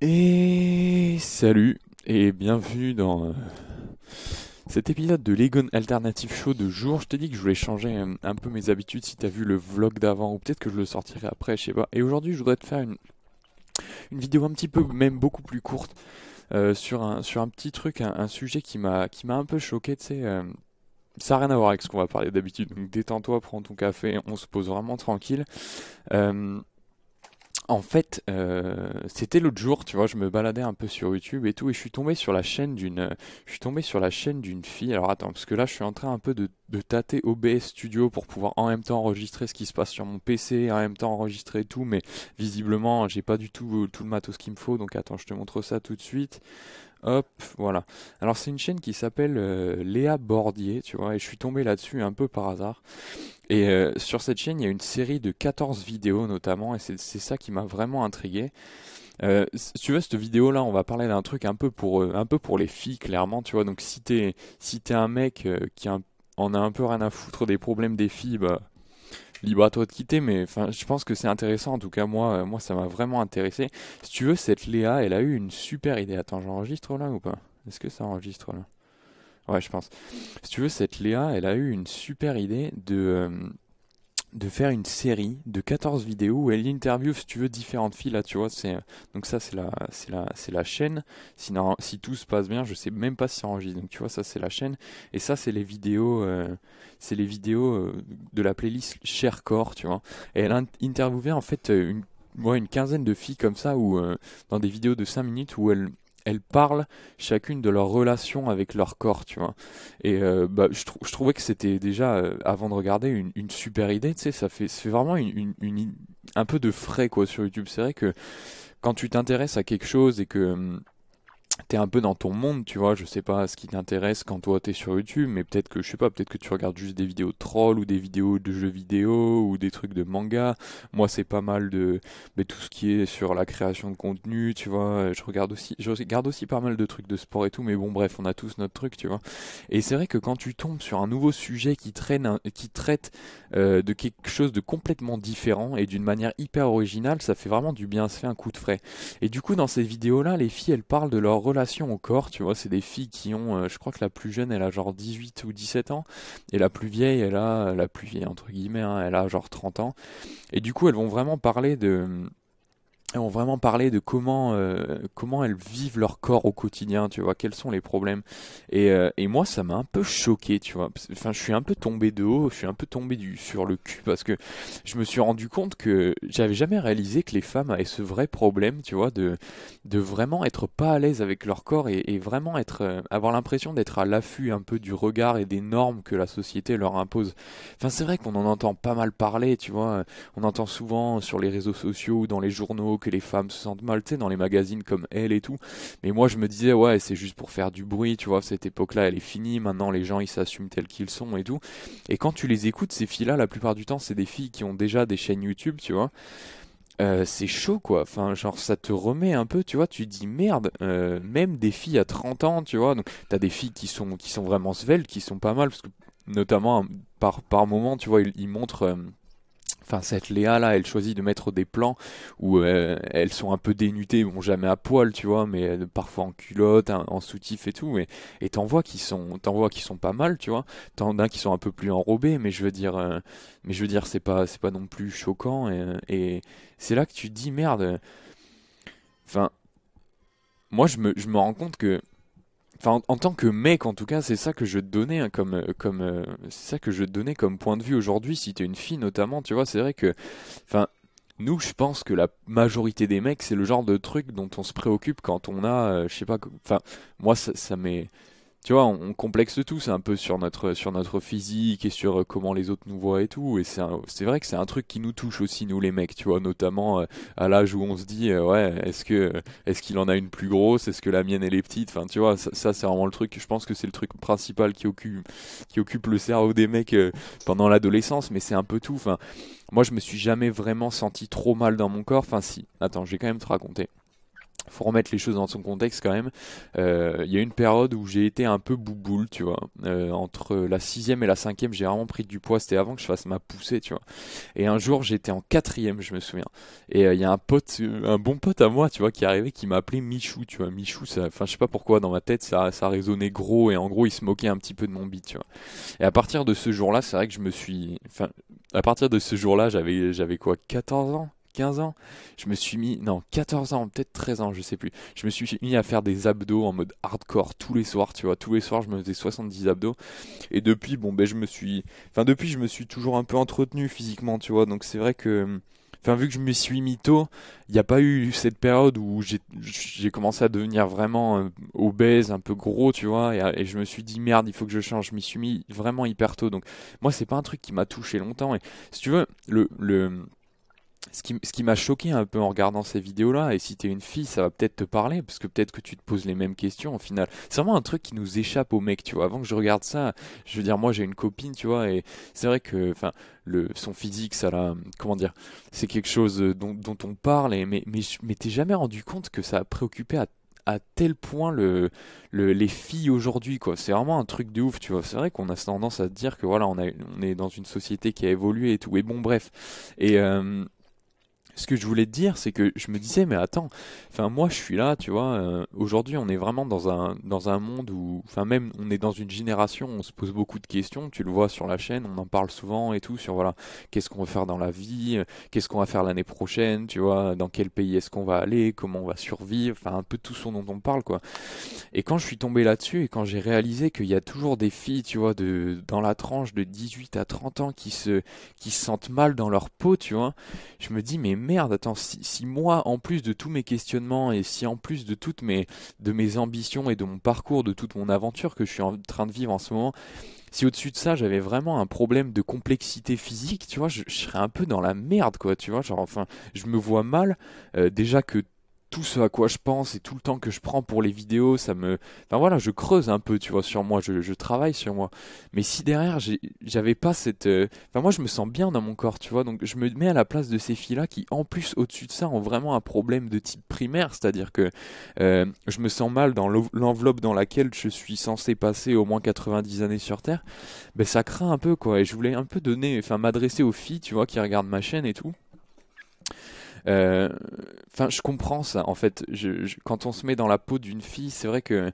Et salut et bienvenue dans euh, cet épisode de l'Egon Alternative Show de jour. Je t'ai dit que je voulais changer euh, un peu mes habitudes si t'as vu le vlog d'avant ou peut-être que je le sortirai après, je sais pas. Et aujourd'hui je voudrais te faire une, une vidéo un petit peu même beaucoup plus courte euh, sur, un, sur un petit truc, un, sujet qui m'a un peu choqué, tu sais. ça n'a rien à voir avec ce qu'on va parler d'habitude, donc détends-toi, prends ton café, on se pose vraiment tranquille. En fait, euh, c'était l'autre jour, tu vois, je me baladais un peu sur YouTube et tout, et je suis tombé sur la chaîne d'une, je suis tombé sur la chaîne d'une fille. Alors attends, parce que là, je suis en train un peu de, de tâter OBS Studio pour pouvoir en même temps enregistrer ce qui se passe sur mon PC, en même temps enregistrer tout, mais visiblement, j'ai pas du tout tout le matos qu'il me faut. Donc attends, je te montre ça tout de suite. Hop, voilà. Alors c'est une chaîne qui s'appelle euh, Léa Bordier, tu vois, et je suis tombé là-dessus un peu par hasard. Et euh, sur cette chaîne, il y a une série de 14 vidéos notamment, et c'est ça qui m'a vraiment intrigué. Euh, tu vois cette vidéo là, on va parler d'un truc un peu pour un peu pour les filles clairement, tu vois. Donc si t'es si t'es un mec qui en a un peu rien à foutre des problèmes des filles, bah libre à toi de quitter, mais je pense que c'est intéressant. En tout cas, moi, euh, moi, ça m'a vraiment intéressé. Si tu veux, cette Léa, elle a eu une super idée. Attends, j'enregistre là ou pas Est-ce que ça enregistre là Ouais, je pense. Si tu veux, cette Léa, elle a eu une super idée de. Euh, de faire une série de 14 vidéos où elle interviewe, si tu veux, différentes filles là, tu vois. C'est, donc ça, c'est la, c'est la, c'est la chaîne. Sinon, si tout se passe bien, je sais même pas si ça enregistre. Donc tu vois, ça, c'est la chaîne. Et ça, c'est les vidéos, euh, c'est les vidéos euh, de la playlist Cher Corps, tu vois. Et elle interviewait en fait, euh, une, une quinzaine de filles comme ça, ou dans des vidéos de 5 minutes où elle elles parlent chacune de leur relation avec leur corps, tu vois. Et euh, bah, je, trouvais que c'était déjà, euh, avant de regarder, une, super idée, tu sais, ça fait, fait vraiment une, un peu de frais, quoi, sur YouTube. C'est vrai que quand tu t'intéresses à quelque chose et que... Hum, t'es un peu dans ton monde, tu vois. Je sais pas ce qui t'intéresse quand toi t'es sur YouTube, mais peut-être que je sais pas, peut-être que tu regardes juste des vidéos de trolls ou des vidéos de jeux vidéo ou des trucs de manga. Moi, c'est pas mal de mais tout ce qui est sur la création de contenu, tu vois. Euh, je regarde aussi, je regarde aussi pas mal de trucs de sport et tout, mais bon, bref, on a tous notre truc, tu vois. Et c'est vrai que quand tu tombes sur un nouveau sujet qui traîne, qui traite euh, de quelque chose de complètement différent et d'une manière hyper originale, ça fait vraiment du bien, ça fait un coup de frais. Et du coup, dans ces vidéos-là, les filles, elles parlent de leur relation au corps, tu vois, c'est des filles qui ont, euh, je crois que la plus jeune, elle a genre 18 ou 17 ans, et la plus vieille, elle a, la plus vieille entre guillemets, hein, elle a genre 30 ans, et du coup, elles vont vraiment parler de ont vraiment parlé de comment euh, comment elles vivent leur corps au quotidien, tu vois, quels sont les problèmes. Et, euh, et moi, ça m'a un peu choqué, tu vois. Enfin, je suis un peu tombé de haut, je suis un peu tombé du sur le cul parce que je me suis rendu compte que j'avais jamais réalisé que les femmes avaient ce vrai problème, tu vois, de de vraiment être pas à l'aise avec leur corps et, vraiment être euh, avoir l'impression d'être à l'affût un peu du regard et des normes que la société leur impose. Enfin, c'est vrai qu'on en entend pas mal parler, tu vois. On entend souvent sur les réseaux sociaux ou dans les journaux que les femmes se sentent mal, tu sais, dans les magazines comme Elle et tout. Mais moi, je me disais, ouais, c'est juste pour faire du bruit, tu vois, cette époque-là, elle est finie, maintenant les gens, ils s'assument tels qu'ils sont et tout. Et quand tu les écoutes, ces filles-là, la plupart du temps, c'est des filles qui ont déjà des chaînes YouTube, tu vois. Euh, c'est chaud quoi. Enfin, genre ça te remet un peu, tu vois, tu dis merde, euh, même des filles à 30 ans, tu vois. Donc t'as des filles qui sont qui sont vraiment sveltes, qui sont pas mal parce que notamment par par moment, tu vois, ils, montrent euh, Enfin, cette Léa là, elle choisit de mettre des plans où euh, elles sont un peu dénudées, bon jamais à poil, tu vois, mais euh, parfois en culotte, hein, en soutif et tout. et t'en vois qui sont, t'en vois qui sont pas mal, tu vois. T'en d'un qui sont un peu plus enrobés, mais je veux dire, euh, mais je veux dire, c'est pas, c'est pas non plus choquant. Et, c'est là que tu dis merde. Enfin, moi je me, je me rends compte que Enfin, en, tant que mec, en tout cas, c'est ça que je donnais hein, comme, euh, comme, euh, ça que je donnais comme point de vue aujourd'hui. Si t'es une fille, notamment, tu vois, c'est vrai que, enfin, nous, je pense que la majorité des mecs, c'est le genre de truc dont on se préoccupe quand on a, euh, je sais pas, enfin, moi, ça m'est tu vois, on, complexe tout, c'est un peu sur notre, sur notre physique et sur euh, comment les autres nous voient et tout. Et c'est vrai que c'est un truc qui nous touche aussi, nous les mecs, tu vois, notamment euh, à l'âge où on se dit, euh, ouais, est-ce que est-ce qu'il en a une plus grosse, est-ce que la mienne elle est petite, enfin, tu vois, ça, c'est vraiment le truc, je pense que c'est le truc principal qui occupe, qui occupe le cerveau des mecs pendant l'adolescence, mais c'est un peu tout, enfin, moi je me suis jamais vraiment senti trop mal dans mon corps, enfin si, attends, je vais quand même te raconter faut remettre les choses dans son contexte quand même. Euh, il y a une période où j'ai été un peu bouboule, tu vois. Euh, entre la sixième et la cinquième, j'ai vraiment pris du poids. C'était avant que je fasse ma poussée, tu vois. Et un jour, j'étais en quatrième, je me souviens. Et euh, il y a un pote, un bon pote à moi, tu vois, qui est arrivé, qui m'a appelé Michou, tu vois. Michou, enfin, je sais pas pourquoi, dans ma tête, ça, ça résonnait gros. Et en gros, il se moquait un petit peu de mon bit, tu vois. Et à partir de ce jour-là, c'est vrai que je me suis, enfin, à partir de ce jour-là, j'avais, j'avais quoi, 14 ans 15 ans, je me suis mis, non, 14 ans, peut-être 13 ans, je sais plus, je me suis mis à faire des abdos en mode hardcore tous les soirs, tu vois, tous les soirs je me faisais 70 abdos, et depuis, bon, ben je me suis, enfin depuis je me suis toujours un peu entretenu physiquement, tu vois, donc c'est vrai que... Enfin, vu que je me suis mis tôt, il n'y a pas eu cette période où j'ai commencé à devenir vraiment euh, obèse, un peu gros, tu vois, et, et, je me suis dit merde, il faut que je change. Je m'y suis mis vraiment hyper tôt. Donc, moi, c'est pas un truc qui m'a touché longtemps. Et si tu veux, le, le ce qui, ce qui m'a choqué un peu en regardant ces vidéos-là, et si t'es une fille, ça va peut-être te parler, parce que peut-être que tu te poses les mêmes questions au final. C'est vraiment un truc qui nous échappe aux mecs, tu vois. Avant que je regarde ça, je veux dire, moi j'ai une copine, tu vois, et c'est vrai que, enfin, le, son physique, ça l'a, comment dire, c'est quelque chose euh, dont, dont, on parle, mais, mais, t'es jamais rendu compte que ça a préoccupé à tel point le, les filles aujourd'hui quoi c'est vraiment un truc de ouf tu vois c'est vrai qu'on a tendance à dire que voilà on, a, on est dans une société qui a évolué et tout et bon bref et euh, ce que je voulais te dire, c'est que je me disais, mais attends, enfin moi je suis là, tu vois. Euh, aujourd'hui, on est vraiment dans un dans un monde où, enfin même, on est dans une génération, on se pose beaucoup de questions. Tu le vois sur la chaîne, on en parle souvent et tout sur voilà, qu'est-ce qu'on veut faire dans la vie, euh, qu'est-ce qu'on va faire l'année prochaine, tu vois, dans quel pays est-ce qu'on va aller, comment on va survivre, enfin un peu tout ce dont on parle quoi. Et quand je suis tombé là-dessus et quand j'ai réalisé qu'il y a toujours des filles, tu vois, de dans la tranche de 18 à 30 ans qui se qui se sentent mal dans leur peau, tu vois, je me dis mais merde, attends, si, moi, en plus de tous mes questionnements et si en plus de toutes mes, de mes ambitions et de mon parcours, de toute mon aventure que je suis en train de vivre en ce moment, si au-dessus de ça j'avais vraiment un problème de complexité physique, tu vois, je, serais un peu dans la merde, quoi, tu vois, genre enfin, je me vois mal, euh, déjà que tout ce à quoi je pense et tout le temps que je prends pour les vidéos, ça me. Enfin voilà, je creuse un peu, tu vois, sur moi, je, travaille sur moi. Mais si derrière, j'avais pas cette. Euh, enfin, moi, je me sens bien dans mon corps, tu vois, donc je me mets à la place de ces filles-là qui, en plus, au-dessus de ça, ont vraiment un problème de type primaire, c'est-à-dire que euh, je me sens mal dans l'enveloppe dans laquelle je suis censé passer au moins 90 années sur Terre. Ben, ça craint un peu, quoi, et je voulais un peu donner. Enfin, m'adresser aux filles, tu vois, qui regardent ma chaîne et tout euh, enfin, je comprends ça, en fait. quand on se met dans la peau d'une fille, c'est vrai que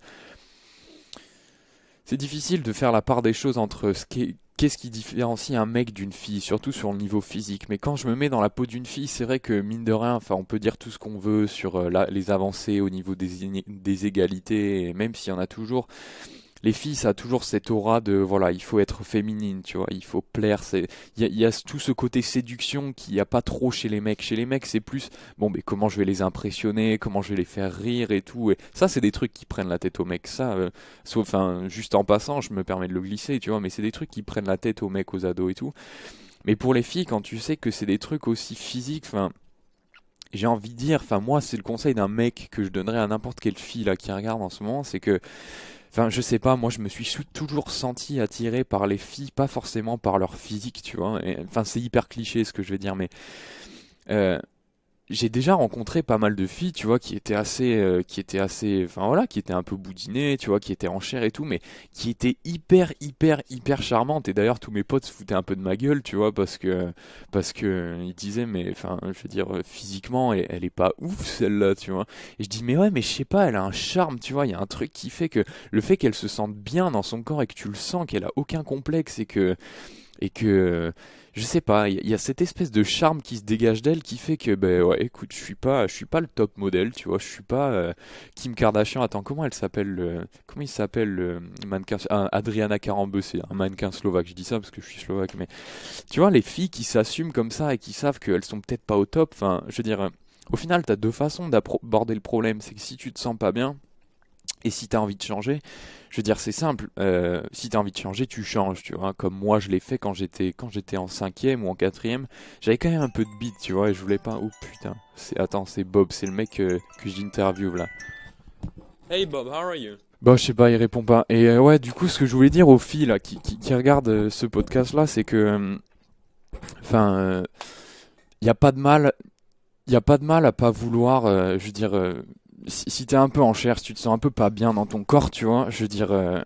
c'est difficile de faire la part des choses entre ce qui Qu'est-ce qui différencie un mec d'une fille, surtout sur le niveau physique Mais quand je me mets dans la peau d'une fille, c'est vrai que mine de rien, enfin, on peut dire tout ce qu'on veut sur euh, les avancées au niveau des, égalités, même s'il y en a toujours, les filles, ça a toujours cette aura de voilà, il faut être féminine, tu vois, il faut plaire. C'est il y, a tout ce côté séduction qu'il n'y a pas trop chez les mecs. Chez les mecs, c'est plus bon, mais comment je vais les impressionner, comment je vais les faire rire et tout. Et ça, c'est des trucs qui prennent la tête aux mecs. Ça, euh, sauf, enfin, juste en passant, je me permets de le glisser, tu vois, mais c'est des trucs qui prennent la tête aux mecs, aux ados et tout. Mais pour les filles, quand tu sais que c'est des trucs aussi physiques, enfin j'ai envie de dire, enfin moi c'est le conseil d'un mec que je donnerais à n'importe quelle fille là qui regarde en ce moment, c'est que Enfin, je sais pas, moi je me suis toujours senti attiré par les filles, pas forcément par leur physique, tu vois. enfin, c'est hyper cliché ce que je veux dire, mais. Euh, j'ai déjà rencontré pas mal de filles, tu vois, qui étaient assez, euh, qui étaient assez, enfin voilà, qui étaient un peu boudinées, tu vois, qui étaient en chair et tout, mais qui étaient hyper, hyper, hyper charmantes. Et d'ailleurs, tous mes potes se foutaient un peu de ma gueule, tu vois, parce que, parce que euh, ils disaient, mais enfin, je veux dire, euh, physiquement, elle, elle est pas ouf celle-là, tu vois. Et je dis, mais ouais, mais je sais pas, elle a un charme, tu vois, il y a un truc qui fait que le fait qu'elle se sente bien dans son corps et que tu le sens, qu'elle a aucun complexe et que, et que je sais pas, il y, a cette espèce de charme qui se dégage d'elle qui fait que, ben ouais, écoute, je suis pas, je suis pas le top modèle, tu vois, je suis pas euh, Kim Kardashian. Attends, comment elle s'appelle Comment il s'appelle le mannequin Adriana Adriana c'est un mannequin slovaque. Je dis ça parce que je suis slovaque, mais tu vois, les filles qui s'assument comme ça et qui savent qu'elles sont peut-être pas au top. Enfin, je veux dire, au final, t'as deux façons d'aborder le problème. C'est que si tu te sens pas bien et si tu as envie de changer, je veux dire, c'est simple. Euh, si tu as envie de changer, tu changes, tu vois. Comme moi, je l'ai fait quand j'étais quand j'étais en cinquième ou en quatrième. J'avais quand même un peu de bite, tu vois, et je voulais pas. Oh putain, attends, c'est Bob, c'est le mec euh, que j'interview, là. Hey Bob, how are you? Bah, je sais pas, il répond pas. Et euh, ouais, du coup, ce que je voulais dire aux filles là, qui, qui, regardent ce podcast là, c'est que. Enfin, il n'y a pas de mal. Il a pas de mal à pas vouloir, je veux dire, si, t'es un peu en chair, si tu te sens un peu pas bien dans ton corps, tu vois, je veux dire, euh,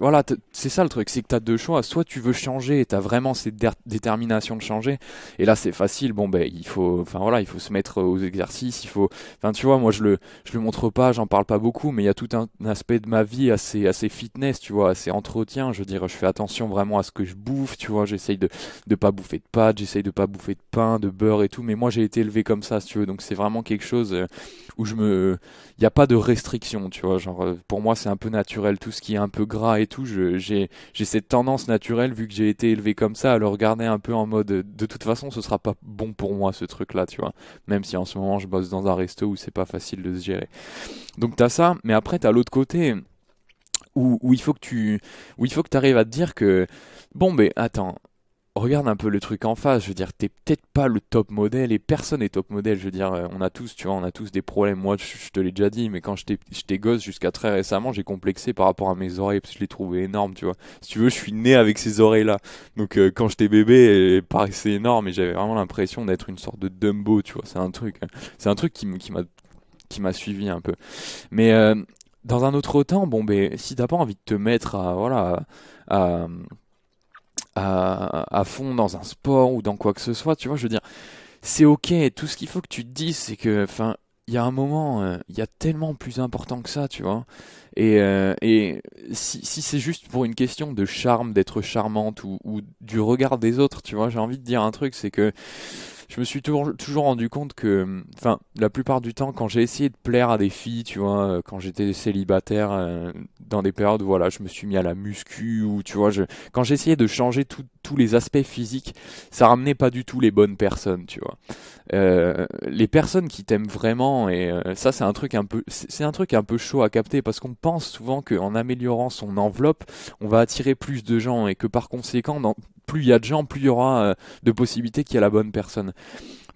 voilà, c'est ça le truc, c'est que tu as deux choix. Soit tu veux changer et tu as vraiment cette détermination de changer. Et là, c'est facile. Bon, ben, il faut, enfin voilà, il faut se mettre aux exercices. Il faut, enfin, tu vois, moi, je le, je le montre pas, j'en parle pas beaucoup, mais il y a tout un, aspect de ma vie assez, assez fitness, tu vois, assez entretien. Je veux dire, je fais attention vraiment à ce que je bouffe, tu vois. J'essaye de, de pas bouffer de pâtes, j'essaye de pas bouffer de pain, de beurre et tout. Mais moi, j'ai été élevé comme ça, si tu veux. Donc, c'est vraiment quelque chose euh, où je me, il n'y a pas de restriction, tu vois. Genre, euh, pour moi, c'est un peu naturel. Tout ce qui est un peu gras et tout, j'ai cette tendance naturelle, vu que j'ai été élevé comme ça, à le regarder un peu en mode de toute façon, ce sera pas bon pour moi ce truc-là, tu vois. Même si en ce moment je bosse dans un resto où c'est pas facile de se gérer. Donc t'as ça, mais après t'as l'autre côté. Où, où, il faut que tu où il faut que arrives à te dire que bon ben attends regarde un peu le truc en face. Je veux dire, t'es peut-être pas le top modèle et personne est top modèle. Je veux dire, euh, on a tous, tu vois, on a tous des problèmes. Moi, je, te l'ai déjà dit, mais quand j'étais gosse jusqu'à très récemment, j'ai complexé par rapport à mes oreilles parce que je les trouvais énormes, tu vois. Si tu veux, je suis né avec ces oreilles-là. Donc, euh, quand j'étais bébé, elles euh, paraissaient énormes et j'avais vraiment l'impression d'être une sorte de Dumbo, tu vois. C'est un truc, hein. c'est un truc qui m'a qui m'a suivi un peu. Mais dans un autre temps, bon, ben, si t'as pas envie de te mettre à, voilà, à à, à fond dans un sport ou dans quoi que ce soit, tu vois, je veux dire, c'est ok, tout ce qu'il faut que tu te dises, c'est que, enfin, il y a un moment, euh, il y a tellement plus important que ça, tu vois. Et, euh, et si, si c'est juste pour une question de charme, d'être charmante ou, ou, du regard des autres, tu vois, j'ai envie de dire un truc, c'est que je me suis toujours, toujours rendu compte que, enfin, la plupart du temps, quand j'ai essayé de plaire à des filles, tu vois, euh, quand j'étais célibataire, euh, dans des périodes, où, voilà, je me suis mis à la muscu ou, tu vois, je, quand j'essayais de changer tout, tous les aspects physiques, ça ramenait pas du tout les bonnes personnes, tu vois. Euh, les personnes qui t'aiment vraiment, et euh, ça c'est un truc un peu, c'est un truc un peu chaud à capter parce qu'on pense souvent qu'en améliorant son enveloppe, on va attirer plus de gens et que par conséquent, plus il y a de gens, plus il y aura euh, de possibilités qu'il y a la bonne personne.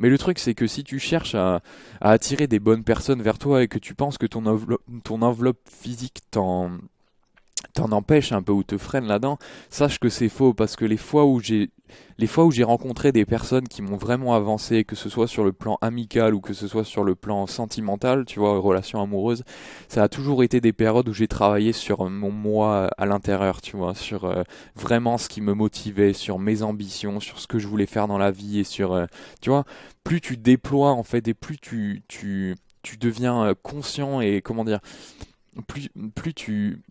Mais le truc, c'est que si tu cherches à, attirer des bonnes personnes vers toi et que tu penses que ton ton enveloppe physique t'en t'en empêche un peu ou te freine là-dedans, sache que c'est faux parce que les fois où j'ai les fois où j'ai rencontré des personnes qui m'ont vraiment avancé, que ce soit sur le plan amical ou que ce soit sur le plan sentimental, tu vois, relation amoureuse, ça a toujours été des périodes où j'ai travaillé sur mon moi à l'intérieur, tu vois, sur euh, vraiment ce qui me motivait, sur mes ambitions, sur ce que je voulais faire dans la vie et sur, euh, tu vois, plus tu déploies en fait et plus tu tu tu deviens euh, conscient et comment dire, plus plus tu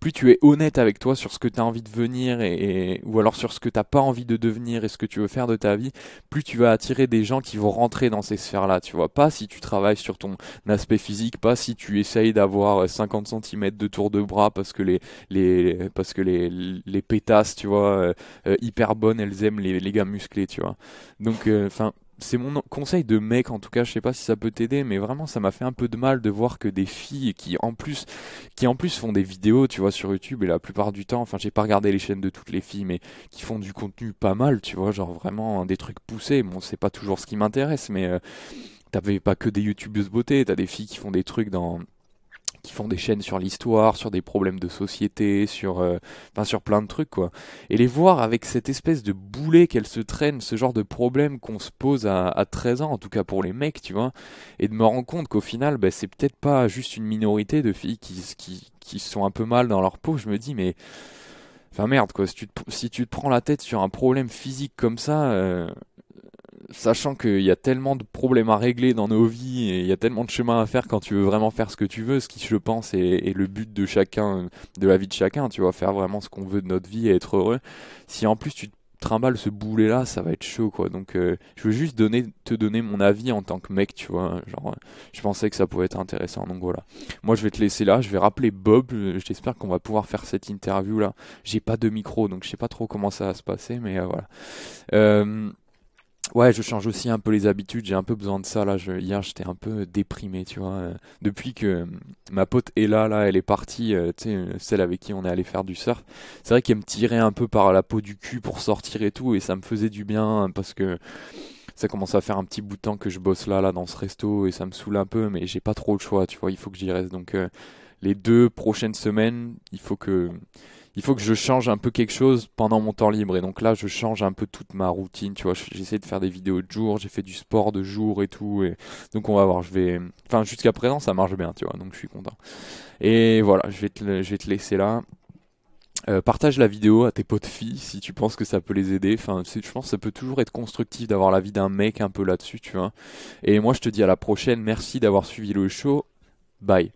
plus tu es honnête avec toi sur ce que tu as envie de venir et, ou alors sur ce que t'as pas envie de devenir et ce que tu veux faire de ta vie, plus tu vas attirer des gens qui vont rentrer dans ces sphères-là, tu vois. Pas si tu travailles sur ton aspect physique, pas si tu essayes d'avoir 50 euh, cm de tour de bras parce que les, les parce que les, les pétasses, tu vois, euh, euh, hyper bonnes, elles aiment les, les gars musclés, tu vois. Donc, enfin, c'est mon conseil de mec en tout cas, je sais pas si ça peut t'aider, mais vraiment ça m'a fait un peu de mal de voir que des filles qui en plus qui en plus font des vidéos, tu vois, sur YouTube et la plupart du temps, enfin j'ai pas regardé les chaînes de toutes les filles, mais qui font du contenu pas mal, tu vois, genre vraiment hein, des trucs poussés. Bon, c'est pas toujours ce qui m'intéresse, mais euh, t'avais pas que des youtubeuses beauté, t'as des filles qui font des trucs dans qui font des chaînes sur l'histoire, sur des problèmes de société, sur, euh, enfin, sur plein de trucs, quoi. Et les voir avec cette espèce de boulet qu'elles se traînent, ce genre de problème qu'on se pose à, à, 13 ans, en tout cas pour les mecs, tu vois, et de me rendre compte qu'au final, bah, c'est peut-être pas juste une minorité de filles qui, qui, qui sont un peu mal dans leur peau, je me dis, mais... Enfin merde quoi, si tu, te, si tu te prends la tête sur un problème physique comme ça, euh, sachant qu'il y a tellement de problèmes à régler dans nos vies et il y a tellement de chemins à faire quand tu veux vraiment faire ce que tu veux, ce qui je pense est, le but de chacun, de la vie de chacun, tu vois, faire vraiment ce qu'on veut de notre vie et être heureux. Si en plus tu te trimballes ce boulet là, ça va être chaud quoi. Donc euh, je veux juste te donner mon avis en tant que mec, tu vois. Genre, euh, je pensais que ça pouvait être intéressant. Donc voilà. Moi je vais te laisser là, je vais rappeler Bob. Euh, j'espère qu'on va pouvoir faire cette interview là. J'ai pas de micro donc je sais pas trop comment ça va se passer, mais voilà. Ouais, je change aussi un peu les habitudes. J'ai un peu besoin de ça. Là, hier, j'étais un peu déprimé, tu vois. Euh, depuis que euh, ma pote est là, là, elle est partie, euh, tu sais, celle avec qui on est allé faire du surf. C'est vrai qu'elle me tirait un peu par la peau du cul pour sortir et tout, et ça me faisait du bien hein, parce que ça commence à faire un petit bout de temps que je bosse là, là, dans ce resto, et ça me saoule un peu, mais j'ai pas trop le choix, tu vois. Il faut que j'y reste. Donc, les deux prochaines semaines, il faut que il faut que je change un peu quelque chose pendant mon temps libre. Et donc là, je change un peu toute ma routine, tu vois. J'essaie de faire des vidéos de jour, j'ai fait du sport de jour et tout. Et donc on va voir, je vais... Enfin, jusqu'à présent, ça marche bien, tu vois, donc je suis content. Et voilà, je vais te, vais te laisser là. Euh, partage la vidéo à tes potes filles si tu penses que ça peut les aider. Enfin, je pense que ça peut toujours être constructif d'avoir l'avis d'un mec un peu là-dessus, tu vois. Et moi, je te dis à la prochaine. Merci d'avoir suivi le show. Bye.